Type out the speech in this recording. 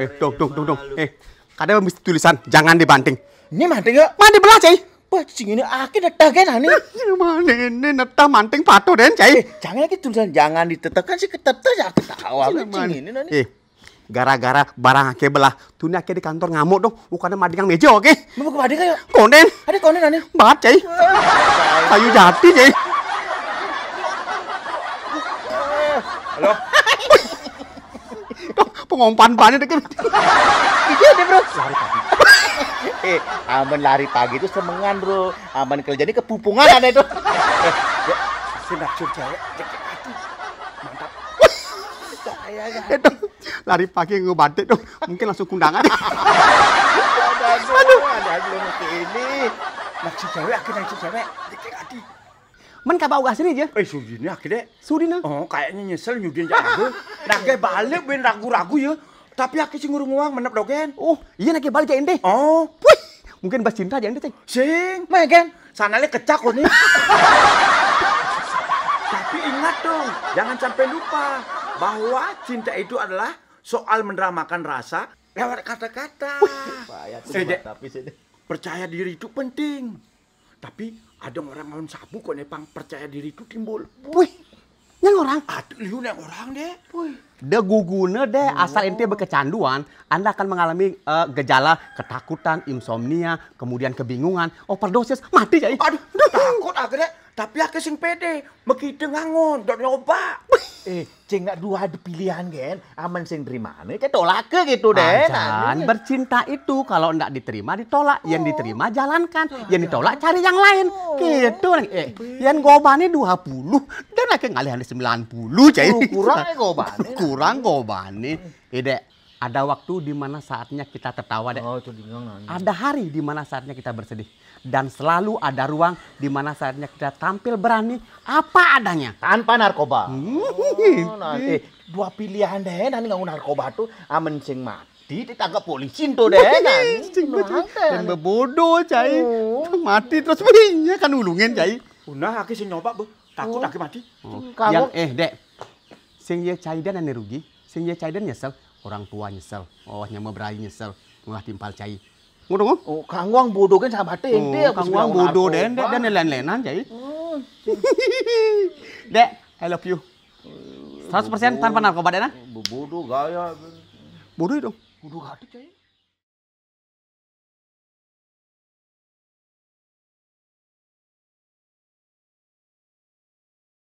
Eh, dong, dong, dong, dong. Eh, kadang mesti tulisan jangan dibanting. Ini manting ya? Manting belah, Cai. Bajing ini aki nedah kan ini. Mana ini nedah manting patuh den, Cai. Eh, jangan lagi tulisan jangan ditetekan sih ketetes ya ketawa bajing ini nani. Eh, gara-gara barang ake belah tuh ake di kantor ngamuk dong Bukannya bukan yang meja oke mau ke madingan ya Konen. ada konen, nani bat cai kayu jati cai halo pengompan panen deket. iya deh bro. Lari pagi. eh, aman lari pagi itu semengan bro. Aman kerja ini kepupungan ada itu. Senak ya, Mantap. Itu lari pagi ngebantet dong. Mungkin langsung kundangan. Aduh, ada aja ini. nak cewek, akhirnya nafsu cewek. Dikit Men ka ugas sini aja. Eh ini akhirnya. nih? Oh kayaknya nyesel nyudin jago. aku. Naga balik bener ragu-ragu ya. Tapi akhirnya sih ngurung uang menep dogen. Oh iya nake balik ya ini. Oh. Wih. Mungkin bas cinta aja ini, Sing. Mah Sana Sananya kecak kok nih. Tapi ingat dong. Jangan sampai lupa. Bahwa cinta itu adalah soal mendramakan rasa lewat kata-kata. Percaya diri itu penting. Tapi ada orang lawan sabu kok nih pang percaya diri itu timbul. Wih, yang orang? Aduh, lu yang orang deh. Wih. De gugune deh, oh. asal ente berkecanduan, Anda akan mengalami uh, gejala ketakutan, insomnia, kemudian kebingungan, overdosis, mati jadi. Aduh, takut akhirnya tapi aku sing pede begitu ngangon ah, dok nyoba eh ceng nak dua ada pilihan gen aman sing nih kita tolak ke gitu deh dan nah, bercinta itu kalau ndak diterima ditolak oh. yang diterima jalankan oh. yang ditolak cari yang lain oh. gitu nah, eh yang gobane dua puluh dan lagi ngalihan puluh oh, cek ya kurang gobane kurang eh, gobane ide ada waktu di mana saatnya kita tertawa. Oh, itu ada hari di mana saatnya kita bersedih. Dan selalu ada ruang di mana saatnya kita tampil berani apa adanya. Tanpa narkoba. Hmm. Oh, nanti dua pilihan deh nanti nggak narkoba tuh aman sing mati ditangkap polisi tuh deh kan. Dan bebodoh cai. Oh. Mati terus pinya kan ulungin cai. Unah aki sing nyoba bu. Takut oh. aki mati. Oh. Yang eh dek. Sing ya cai dan rugi. Sing ya cai dan nyesel orang tua nyesel ohnya mau berani nyesel ngulah timpal cai ngono oh Wang bodoh kan sama hati ente oh, kanguang bodoh den dek dan lain lenan cai hmm. dek I love you 100% tanpa narkoba deh nah bodoh gaya bodoh dong, bodoh hati cai